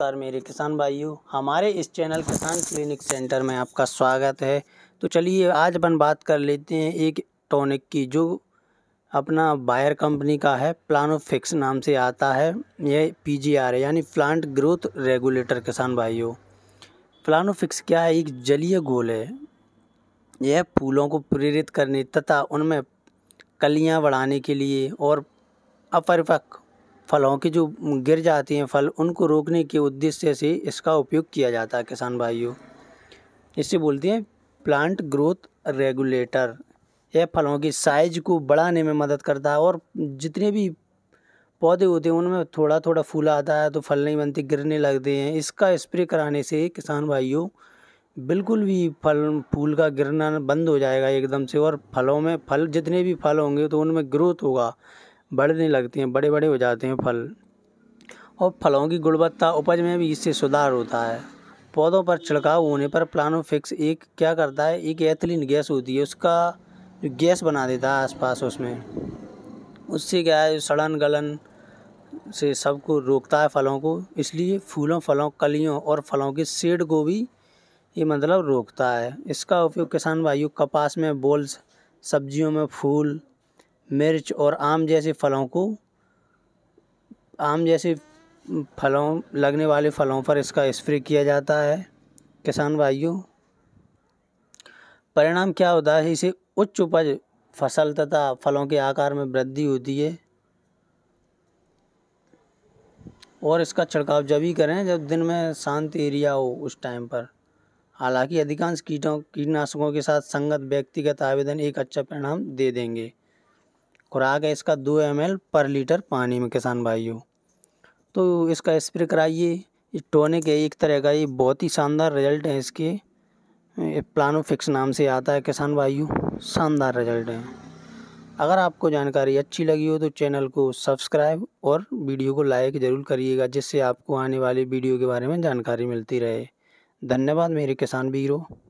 नमस्कार मेरे किसान भाइयों हमारे इस चैनल किसान क्लिनिक सेंटर में आपका स्वागत है तो चलिए आज अपन बात कर लेते हैं एक टॉनिक की जो अपना बायर कंपनी का है प्लानोफिक्स नाम से आता है यह पीजीआर जी यानी प्लांट ग्रोथ रेगुलेटर किसान भाइयों प्लानोफिक्स क्या है एक जलीय गोल है यह फूलों को प्रेरित करने तथा उनमें कलियाँ बढ़ाने के लिए और अपरिपक्व फलों की जो गिर जाती हैं फल उनको रोकने के उद्देश्य से इसका उपयोग किया जाता है किसान भाइयों इसे बोलते हैं प्लांट ग्रोथ रेगुलेटर यह फलों की साइज को बढ़ाने में मदद करता है और जितने भी पौधे होते हैं उनमें थोड़ा थोड़ा फूल आता है तो फल नहीं बनते गिरने लगते हैं इसका स्प्रे कराने से किसान भाइयों बिल्कुल भी फल फूल का गिरना बंद हो जाएगा एकदम से और फलों में फल जितने भी फल होंगे तो उनमें ग्रोथ होगा बढ़ने लगते हैं बड़े बड़े हो जाते हैं फल और फलों की गुणवत्ता उपज में भी इससे सुधार होता है पौधों पर छिड़काव होने पर प्लानोफिक्स एक क्या करता है एक एथिलीन गैस होती है उसका जो गैस बना देता है आसपास उसमें उससे क्या है सड़न गलन से सबको रोकता है फलों को इसलिए फूलों फलों कलियों और फलों के सेड को भी ये मतलब रोकता है इसका उपयोग किसान भाइयों कपास में बोल्स सब्जियों में फूल मिर्च और आम जैसे फलों को आम जैसे फलों लगने वाले फलों पर इसका स्प्रे किया जाता है किसान भाइयों परिणाम क्या होता है इसे उच्च उपज फसल तथा फलों के आकार में वृद्धि होती है और इसका छिड़काव जब ही करें जब दिन में शांत एरिया हो उस टाइम पर हालांकि अधिकांश कीटों कीटनाशकों के साथ संगत व्यक्तिगत आवेदन एक अच्छा परिणाम दे देंगे खुराक है इसका दो एम पर लीटर पानी में किसान भाइयों तो इसका स्प्रे कराइए ये टोनिक है एक तरह का ये बहुत ही शानदार रिजल्ट है इसके प्लानो फिक्स नाम से आता है किसान भाइयों शानदार रिजल्ट है अगर आपको जानकारी अच्छी लगी हो तो चैनल को सब्सक्राइब और वीडियो को लाइक ज़रूर करिएगा जिससे आपको आने वाली वीडियो के बारे में जानकारी मिलती रहे धन्यवाद मेरे किसान वीरों